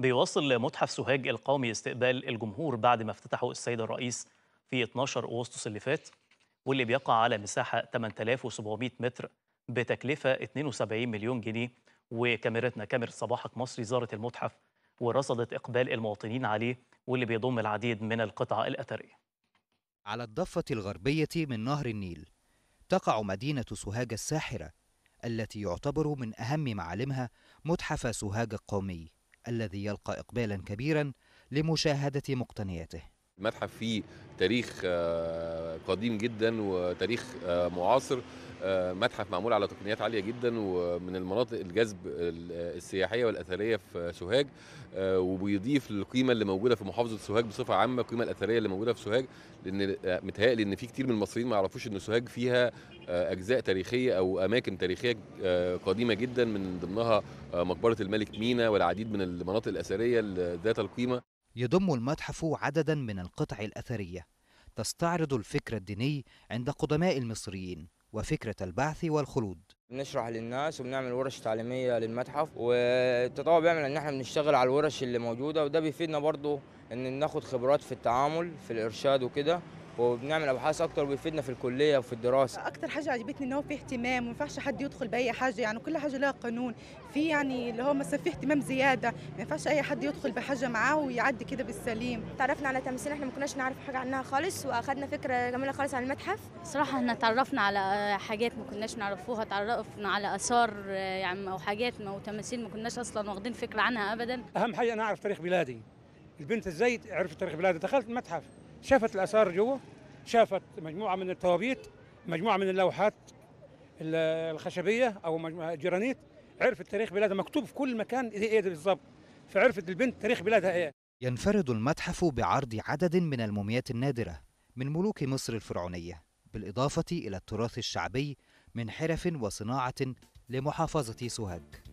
بيواصل متحف سوهاج القومي استقبال الجمهور بعد ما افتتحه السيد الرئيس في 12 أغسطس اللي فات واللي بيقع على مساحة 8700 متر بتكلفة 72 مليون جنيه وكاميرتنا كاميرا صباحك مصري زارت المتحف ورصدت إقبال المواطنين عليه واللي بيضم العديد من القطع الأثرية على الضفة الغربية من نهر النيل تقع مدينة سوهاج الساحرة التي يعتبر من أهم معالمها متحف سوهاج القومي الذي يلقى إقبالا كبيرا لمشاهدة مقتنياته المتحف فيه تاريخ آه، قديم جدا وتاريخ آه، معاصر متحف معمول على تقنيات عاليه جدا ومن المناطق الجذب السياحيه والاثريه في سوهاج آه، وبيضيف للقيمه اللي موجوده في محافظه سوهاج بصفه عامه القيمه الاثريه اللي موجوده في سوهاج لان متهيألي ان في كتير من المصريين ما يعرفوش ان سوهاج فيها آه، اجزاء تاريخيه او اماكن تاريخيه آه، قديمه جدا من ضمنها مقبره الملك مينا والعديد من المناطق الاثريه ذات القيمه يضم المتحف عددا من القطع الاثريه تستعرض الفكر الديني عند قدماء المصريين وفكرة البعث والخلود بنشرح للناس وبنعمل ورش تعليمية للمتحف والتطوع بيعمل ان احنا بنشتغل على الورش اللي موجودة وده بيفيدنا برضو ان ناخد خبرات في التعامل في الارشاد وكده وبنعمل ابحاث اكتر وبيفيدنا في الكليه وفي الدراسه اكتر حاجه عجبتني ان هو في اهتمام وما ينفعش حد يدخل باي حاجه يعني كل حاجه لها قانون في يعني اللي هو مثلا في اهتمام زياده ما ينفعش اي حد يدخل بحاجه معاه ويعدي كده بالسليم تعرفنا على تماثيل احنا ما كناش نعرف حاجه عنها خالص واخدنا فكره جميله خالص عن المتحف صراحه احنا تعرفنا على حاجات ما كناش نعرفوها تعرفنا على اثار يعني او حاجات او تماثيل ما كناش اصلا واخدين فكره عنها ابدا اهم حاجه انا اعرف تاريخ بلادي البنت ازاي عرفت تاريخ بلادي دخلت المتحف شافت الاثار جوه شافت مجموعه من التوابيت مجموعه من اللوحات الخشبيه او جرانيت عرفت تاريخ بلادها مكتوب في كل مكان ايه, إيه بالظبط فعرفت البنت تاريخ بلادها ايه ينفرد المتحف بعرض عدد من الموميات النادره من ملوك مصر الفرعونيه بالاضافه الى التراث الشعبي من حرف وصناعه لمحافظه سوهاج